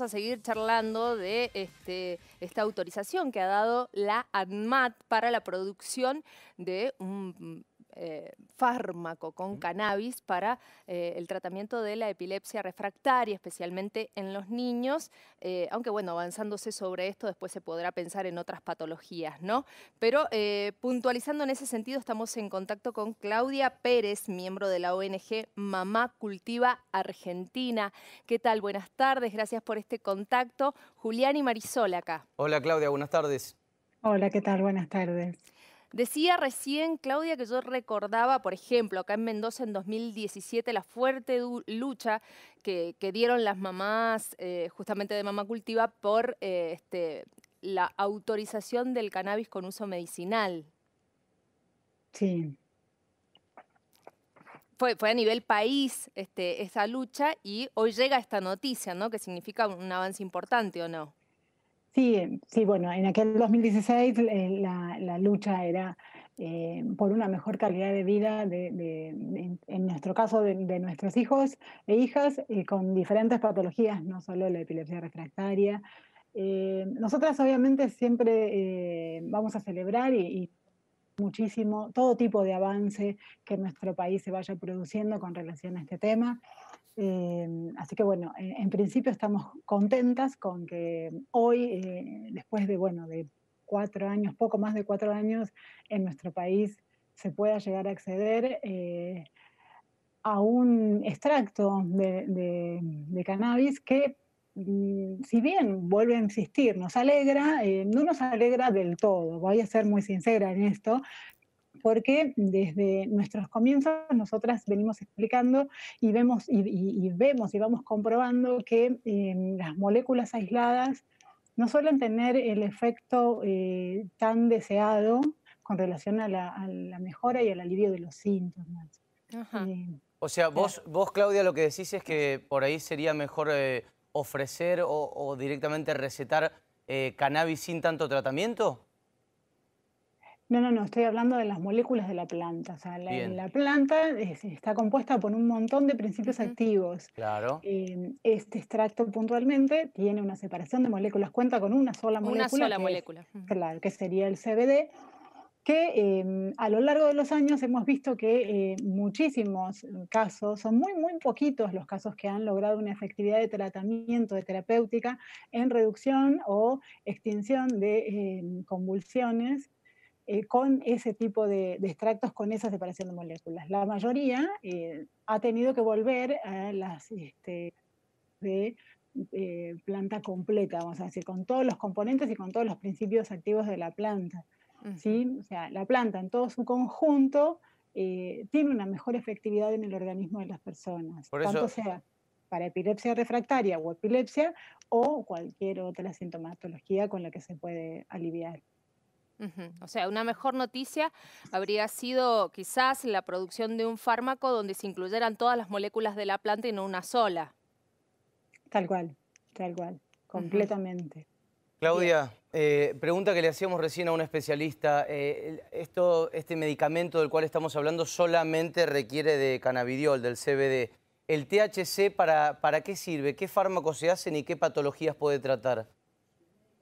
a seguir charlando de este, esta autorización que ha dado la ADMAT para la producción de un eh, fármaco, con cannabis, para eh, el tratamiento de la epilepsia refractaria, especialmente en los niños, eh, aunque bueno, avanzándose sobre esto después se podrá pensar en otras patologías, ¿no? Pero puntualizando en ese sentido, estamos en contacto con Claudia Pérez, miembro de la ONG Mamá Cultiva Argentina. ¿Qué tal? Buenas tardes, gracias por este contacto. Julián y Marisol acá. Hola Claudia, buenas tardes. Hola, ¿qué tal? Buenas tardes. Decía recién Claudia que yo recordaba, por ejemplo, acá en Mendoza en 2017, la fuerte lucha que, dieron las mamás, eh, justamente de Mamá Cultiva, por eh, este, la autorización del cannabis con uso medicinal. Sí. Fue, a nivel país este, esa lucha y hoy llega esta noticia, ¿no? Que significa un avance importante, ¿o no? Sí, sí, bueno, en aquel 2016 eh, la, lucha era eh, por una mejor calidad de vida, en, nuestro caso, de, nuestros hijos e hijas, eh, con diferentes patologías, no solo la epilepsia refractaria. nosotras obviamente siempre vamos a celebrar y, muchísimo todo tipo de avance que nuestro país se vaya produciendo con relación a este tema. Em, así que bueno, en, principio estamos contentas con que hoy, eh, después de, bueno, de cuatro años, poco más de cuatro años, en nuestro país se pueda llegar a acceder eh, a un extracto de, cannabis que, mm, si bien vuelve a insistir, nos alegra, eh, no nos alegra del todo, voy a ser muy sincera en esto, porque desde nuestros comienzos nosotras venimos explicando y vemos y, vemos y vamos comprobando que eh, las moléculas aisladas no suelen tener el efecto eh, tan deseado con relación a la, mejora y al alivio de los síntomas. Eh, o sea, vos, vos, Claudia, lo que decís es que por ahí sería mejor ofrecer o, directamente recetar cannabis sin tanto tratamiento. No, no, no, estoy hablando de las moléculas de la planta. O sea, la, planta está compuesta por un montón de principios activos. Claro. Eh, este extracto puntualmente tiene una separación de moléculas, cuenta con una sola molécula. Una sola molécula. Claro, que sería el CBD, que eh, a lo largo de los años hemos visto que eh, muchísimos casos, son muy, muy poquitos los casos que han logrado una efectividad de tratamiento, de terapéutica, en reducción o extinción de convulsiones eh, con ese tipo de, extractos, con esa separación de moléculas. La mayoría eh, ha tenido que volver a las este, de eh, planta completa, vamos a decir, con todos los componentes y con todos los principios activos de la planta. ¿sí? O sea, la planta en todo su conjunto tiene una mejor efectividad en el organismo de las personas. tanto sea para epilepsia refractaria o epilepsia o cualquier otra sintomatología con la que se puede aliviar. O sea, una mejor noticia habría sido quizás la producción de un fármaco donde se incluyeran todas las moléculas de la planta y no una sola. Tal cual, tal cual, completamente. Claudia, eh, pregunta que le hacíamos recién a un especialista. Eh, esto, este medicamento del cual estamos hablando solamente requiere de cannabidiol, del CBD. ¿El THC para, qué sirve? ¿Qué fármacos se hacen y qué patologías puede tratar?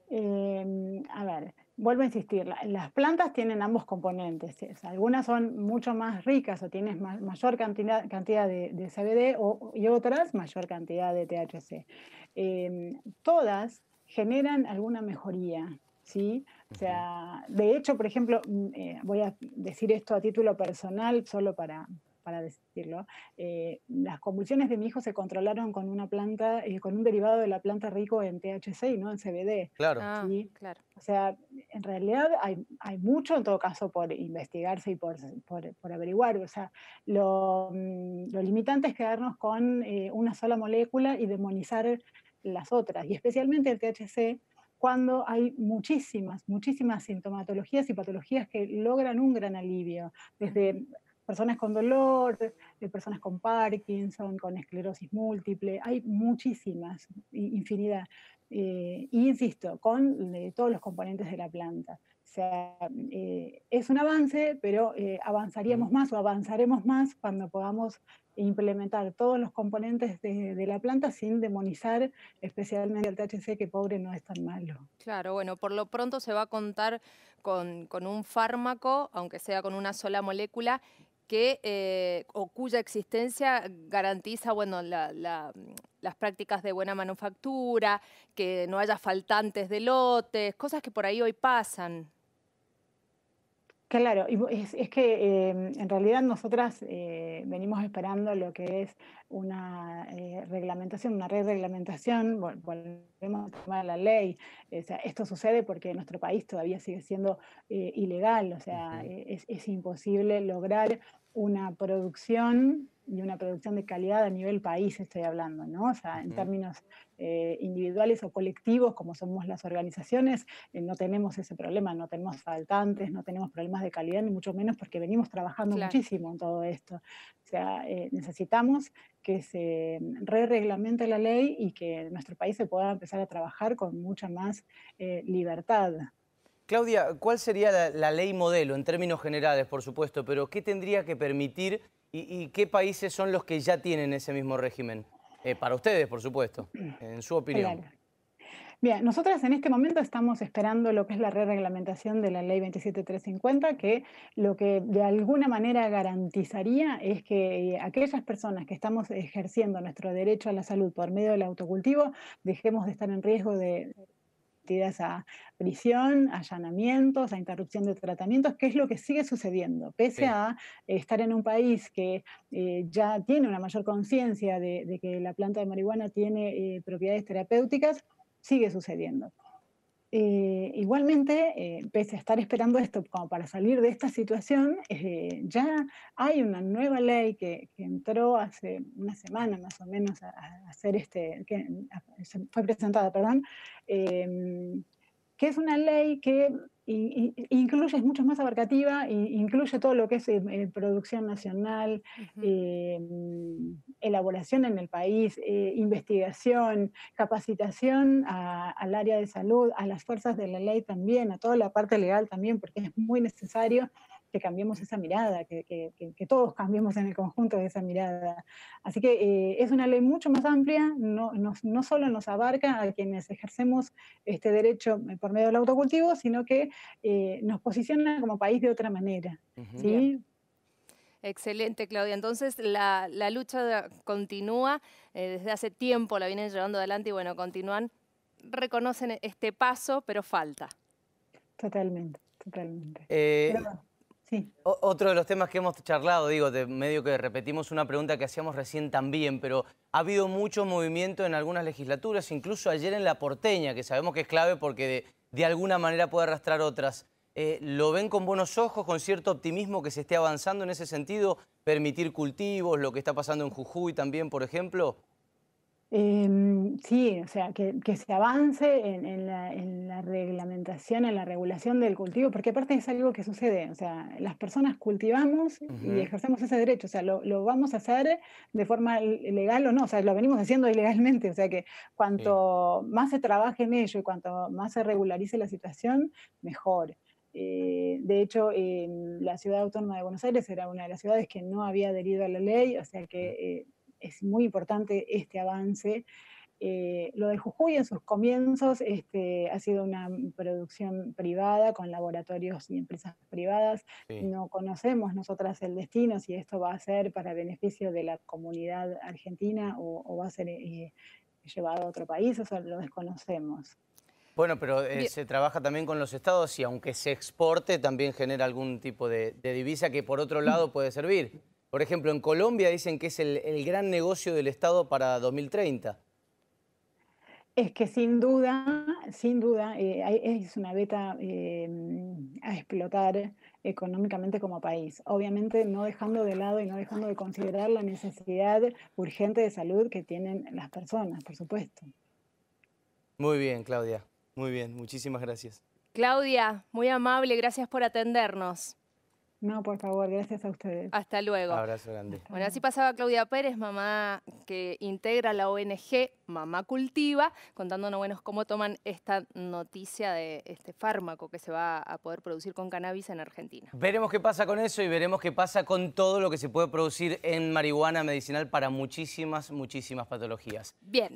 Em, a ver, vuelvo a insistir, las plantas tienen ambos componentes. Algunas son mucho más ricas o tienen mayor cantidad, cantidad de, CBD y otras mayor cantidad de THC. Em, todas generan alguna mejoría. ¿Sí? sea, de hecho, por ejemplo, mm, eh, voy a decir esto a título personal, solo para, para decirlo. Eh, las convulsiones de mi hijo se controlaron con una planta, eh, con un derivado de la planta rico en THC, y ¿no? En CBD. Claro. Ah, claro. O sea, en realidad hay, mucho en todo caso por investigarse y por, por, averiguar. O sea, mm, lo, limitante es quedarnos con eh, una sola molécula y demonizar las otras. Y especialmente el THC, cuando hay muchísimas, muchísimas sintomatologías y patologías que logran un gran alivio, desde personas con dolor, de eh, personas con Parkinson, con esclerosis múltiple, hay muchísimas, infinidad. Eh, insisto, con eh, todos los componentes de la planta. O sea, es un avance, pero avanzaríamos más o avanzaremos más cuando podamos implementar todos los componentes de, la planta sin demonizar especialmente el THC, que pobre no es tan malo. Claro, bueno, por lo pronto se va a contar con, con un fármaco, aunque sea con una sola molécula, que eh, o cuya existencia garantiza bueno, las prácticas de buena manufactura, que no haya faltantes de lotes, cosas que por ahí hoy pasan. Claro, es, es que em, en realidad nosotras eh, venimos esperando lo que es una eh, reglamentación, una red reglamentación, volvemos a tomar la ley, o sea, esto sucede porque nuestro país todavía sigue siendo eh, ilegal, o sea, e, es imposible lograr una producción y una producción de calidad a nivel país, estoy hablando, ¿no? O sea, en términos eh, individuales o colectivos, como somos las organizaciones, eh, no tenemos ese problema, no tenemos faltantes, no tenemos problemas de calidad, ni mucho menos porque venimos trabajando muchísimo en todo esto. O sea, eh, necesitamos que se re-reglamente la ley y que nuestro país se pueda empezar a trabajar con mucha más libertad. Claudia, ¿cuál sería la ley modelo en términos generales, por supuesto, pero qué tendría que permitir ¿Y, qué países son los que ya tienen ese mismo régimen? Eh, para ustedes, por supuesto, en su opinión. Bien, nosotras en este momento estamos esperando lo que es la re-reglamentación de la ley 27350, que lo que de alguna manera garantizaría es que eh, aquellas personas que estamos ejerciendo nuestro derecho a la salud por medio del autocultivo dejemos de estar en riesgo de a prisión, a allanamientos, a interrupción de tratamientos, que es lo que sigue sucediendo, pese a eh, estar en un país que eh, ya tiene una mayor conciencia de, que la planta de marihuana tiene eh, propiedades terapéuticas, sigue sucediendo. Eh, igualmente, eh, pese a estar esperando esto como para salir de esta situación, eh, ya hay una nueva ley que, entró hace una semana más o menos a, hacer este, que fue presentada, perdón, em, que es una ley que incluye, es mucho más abarcativa, incluye todo lo que es producción nacional, elaboración en el país, eh, investigación, capacitación al área de salud, a las fuerzas de la ley también, a toda la parte legal también, porque es muy necesario que cambiemos esa mirada, que, todos cambiemos en el conjunto de esa mirada. Así que eh, es una ley mucho más amplia, no, no, solo nos abarca a quienes ejercemos este derecho eh, por medio del autocultivo, sino que nos posiciona como país de otra manera. ¿sí? Excelente, Claudia. Entonces, la, lucha continúa, eh, desde hace tiempo la vienen llevando adelante y bueno, continúan, reconocen este paso, pero falta. Totalmente, totalmente. Eh, sí. Otro de los temas que hemos charlado, digo, de medio que repetimos una pregunta que hacíamos recién también, pero ha habido mucho movimiento en algunas legislaturas, incluso ayer en La Porteña, que sabemos que es clave porque de, de alguna manera puede arrastrar otras. Eh, ¿Lo ven con buenos ojos, con cierto optimismo que se esté avanzando en ese sentido? ¿Permitir cultivos, lo que está pasando en Jujuy también, por ejemplo? Em, sí, o sea, que, se avance en, la, reglamentación, en la regulación del cultivo, porque aparte es algo que sucede, o sea, las personas cultivamos y ejercemos ese derecho, o sea, lo, vamos a hacer de forma legal o no, o sea, lo venimos haciendo ilegalmente, o sea, que cuanto más se trabaje en ello y cuanto más se regularice la situación, mejor. Eh, de hecho, la ciudad autónoma de Buenos Aires era una de las ciudades que no había adherido a la ley, o sea que eh, es muy importante este avance. Eh, lo de Jujuy en sus comienzos este, ha sido una producción privada con laboratorios y empresas privadas. No conocemos nosotras el destino, si esto va a ser para beneficio de la comunidad argentina o, va a ser llevado a otro país, sea lo desconocemos. Bueno, pero eh, se trabaja también con los estados y aunque se exporte también genera algún tipo de, divisa que por otro lado puede servir. Por ejemplo, en Colombia dicen que es el, gran negocio del Estado para 2030. Es que sin duda, sin duda, eh, es una beta eh, a explotar económicamente como país. Obviamente no dejando de lado y no dejando de considerar la necesidad urgente de salud que tienen las personas, por supuesto. Muy bien, Claudia. Muy bien, muchísimas gracias. Claudia, muy amable, gracias por atendernos. No, por favor, gracias a ustedes. Hasta luego. Abrazo grande. Bueno, así pasaba Claudia Pérez, mamá que integra la ONG Mamá Cultiva, contándonos cómo toman esta noticia de este fármaco que se va a poder producir con cannabis en Argentina. Veremos qué pasa con eso y veremos qué pasa con todo lo que se puede producir en marihuana medicinal para muchísimas, muchísimas patologías. Bien.